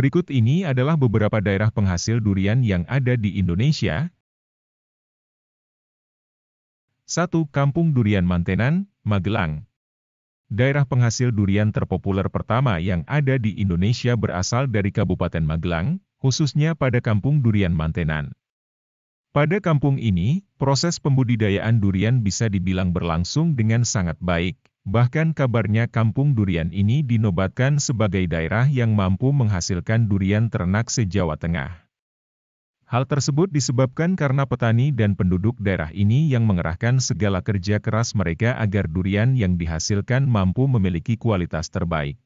Berikut ini adalah beberapa daerah penghasil durian yang ada di Indonesia. 1. Kampung Durian Mantenan, Magelang. Daerah penghasil durian terpopuler pertama yang ada di Indonesia berasal dari Kabupaten Magelang, khususnya pada Kampung Durian Mantenan. Pada kampung ini, proses pembudidayaan durian bisa dibilang berlangsung dengan sangat baik. Bahkan kabarnya kampung durian ini dinobatkan sebagai daerah yang mampu menghasilkan durian ternak se-Jawa Tengah. Hal tersebut disebabkan karena petani dan penduduk daerah ini yang mengerahkan segala kerja keras mereka agar durian yang dihasilkan mampu memiliki kualitas terbaik.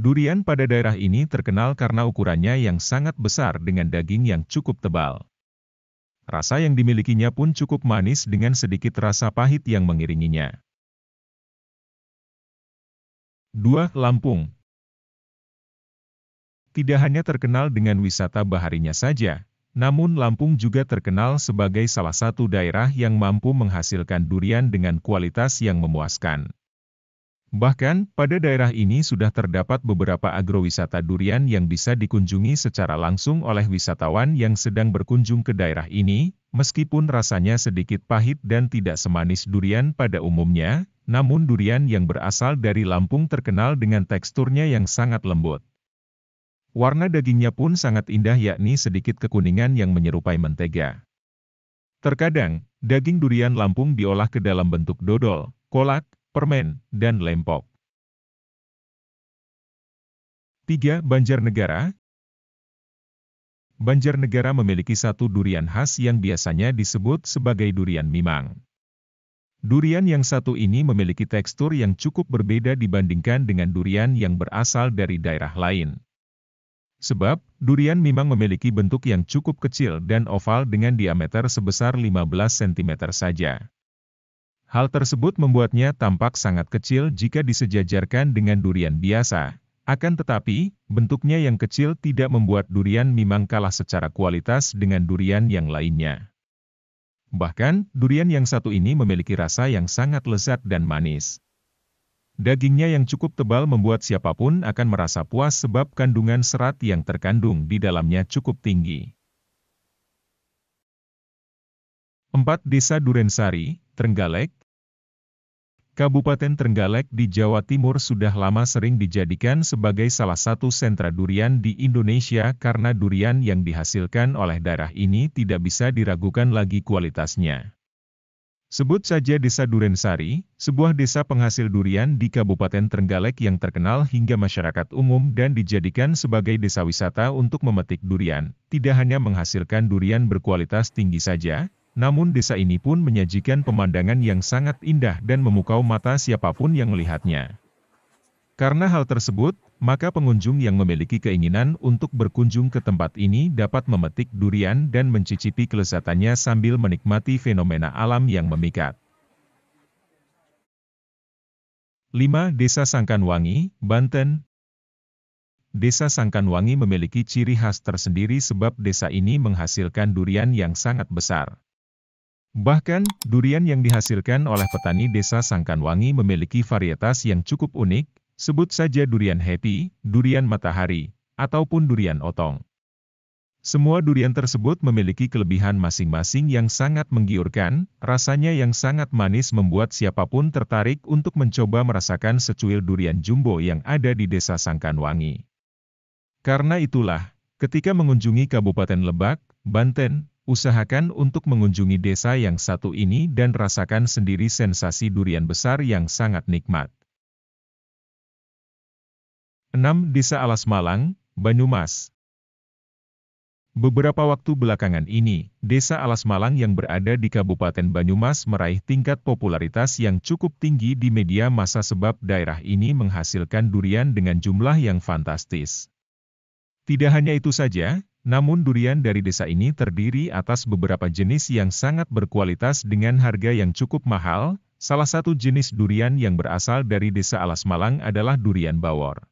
Durian pada daerah ini terkenal karena ukurannya yang sangat besar dengan daging yang cukup tebal. Rasa yang dimilikinya pun cukup manis dengan sedikit rasa pahit yang mengiringinya. 2. Lampung Tidak hanya terkenal dengan wisata baharinya saja, namun Lampung juga terkenal sebagai salah satu daerah yang mampu menghasilkan durian dengan kualitas yang memuaskan. Bahkan, pada daerah ini sudah terdapat beberapa agrowisata durian yang bisa dikunjungi secara langsung oleh wisatawan yang sedang berkunjung ke daerah ini, meskipun rasanya sedikit pahit dan tidak semanis durian pada umumnya, namun durian yang berasal dari Lampung terkenal dengan teksturnya yang sangat lembut. Warna dagingnya pun sangat indah yakni sedikit kekuningan yang menyerupai mentega. Terkadang, daging durian Lampung diolah ke dalam bentuk dodol, kolak, permen, dan lempok. 3. Banjarnegara Banjarnegara memiliki satu durian khas yang biasanya disebut sebagai durian mimang. Durian yang satu ini memiliki tekstur yang cukup berbeda dibandingkan dengan durian yang berasal dari daerah lain. Sebab, durian mimang memiliki bentuk yang cukup kecil dan oval dengan diameter sebesar 15 cm saja. Hal tersebut membuatnya tampak sangat kecil jika disejajarkan dengan durian biasa. Akan tetapi, bentuknya yang kecil tidak membuat durian memang kalah secara kualitas dengan durian yang lainnya. Bahkan, durian yang satu ini memiliki rasa yang sangat lezat dan manis. Dagingnya yang cukup tebal membuat siapapun akan merasa puas sebab kandungan serat yang terkandung di dalamnya cukup tinggi. 4. Desa Durensari, Trenggalek Kabupaten Trenggalek di Jawa Timur sudah lama sering dijadikan sebagai salah satu sentra durian di Indonesia karena durian yang dihasilkan oleh daerah ini tidak bisa diragukan lagi kualitasnya. Sebut saja Desa Durensari, sebuah desa penghasil durian di Kabupaten Trenggalek yang terkenal hingga masyarakat umum dan dijadikan sebagai desa wisata untuk memetik durian. Tidak hanya menghasilkan durian berkualitas tinggi saja, namun desa ini pun menyajikan pemandangan yang sangat indah dan memukau mata siapapun yang melihatnya. Karena hal tersebut, maka pengunjung yang memiliki keinginan untuk berkunjung ke tempat ini dapat memetik durian dan mencicipi kelezatannya sambil menikmati fenomena alam yang memikat. 5. Desa Sangkanwangi, Banten, Desa Sangkanwangi memiliki ciri khas tersendiri sebab desa ini menghasilkan durian yang sangat besar. Bahkan, durian yang dihasilkan oleh petani desa Sangkanwangi memiliki varietas yang cukup unik, sebut saja durian happy, durian matahari, ataupun durian otong. Semua durian tersebut memiliki kelebihan masing-masing yang sangat menggiurkan, rasanya yang sangat manis membuat siapapun tertarik untuk mencoba merasakan secuil durian jumbo yang ada di desa Sangkanwangi. Karena itulah, ketika mengunjungi Kabupaten Lebak, Banten, Usahakan untuk mengunjungi desa yang satu ini dan rasakan sendiri sensasi durian besar yang sangat nikmat. 6. Desa Alas Malang, Banyumas Beberapa waktu belakangan ini, Desa Alas Malang yang berada di Kabupaten Banyumas meraih tingkat popularitas yang cukup tinggi di media massa sebab daerah ini menghasilkan durian dengan jumlah yang fantastis. Tidak hanya itu saja, namun durian dari desa ini terdiri atas beberapa jenis yang sangat berkualitas dengan harga yang cukup mahal, salah satu jenis durian yang berasal dari desa Alas Malang adalah durian bawor.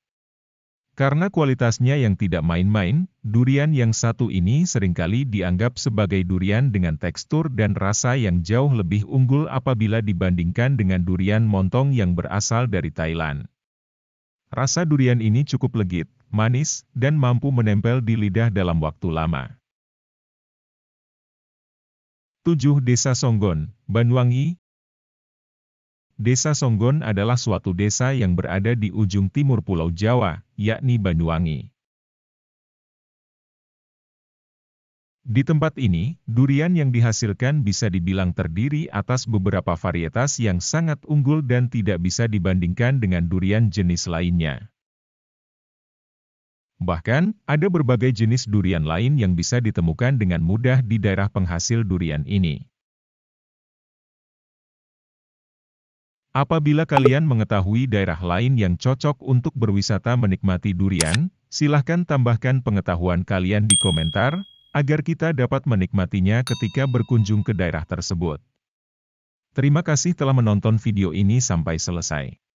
Karena kualitasnya yang tidak main-main, durian yang satu ini seringkali dianggap sebagai durian dengan tekstur dan rasa yang jauh lebih unggul apabila dibandingkan dengan durian montong yang berasal dari Thailand. Rasa durian ini cukup legit, manis, dan mampu menempel di lidah dalam waktu lama. 7. Desa Songgon, Banwangi Desa Songgon adalah suatu desa yang berada di ujung timur Pulau Jawa, yakni Banyuwangi. Di tempat ini, durian yang dihasilkan bisa dibilang terdiri atas beberapa varietas yang sangat unggul dan tidak bisa dibandingkan dengan durian jenis lainnya. Bahkan, ada berbagai jenis durian lain yang bisa ditemukan dengan mudah di daerah penghasil durian ini. Apabila kalian mengetahui daerah lain yang cocok untuk berwisata menikmati durian, silahkan tambahkan pengetahuan kalian di komentar, agar kita dapat menikmatinya ketika berkunjung ke daerah tersebut. Terima kasih telah menonton video ini sampai selesai.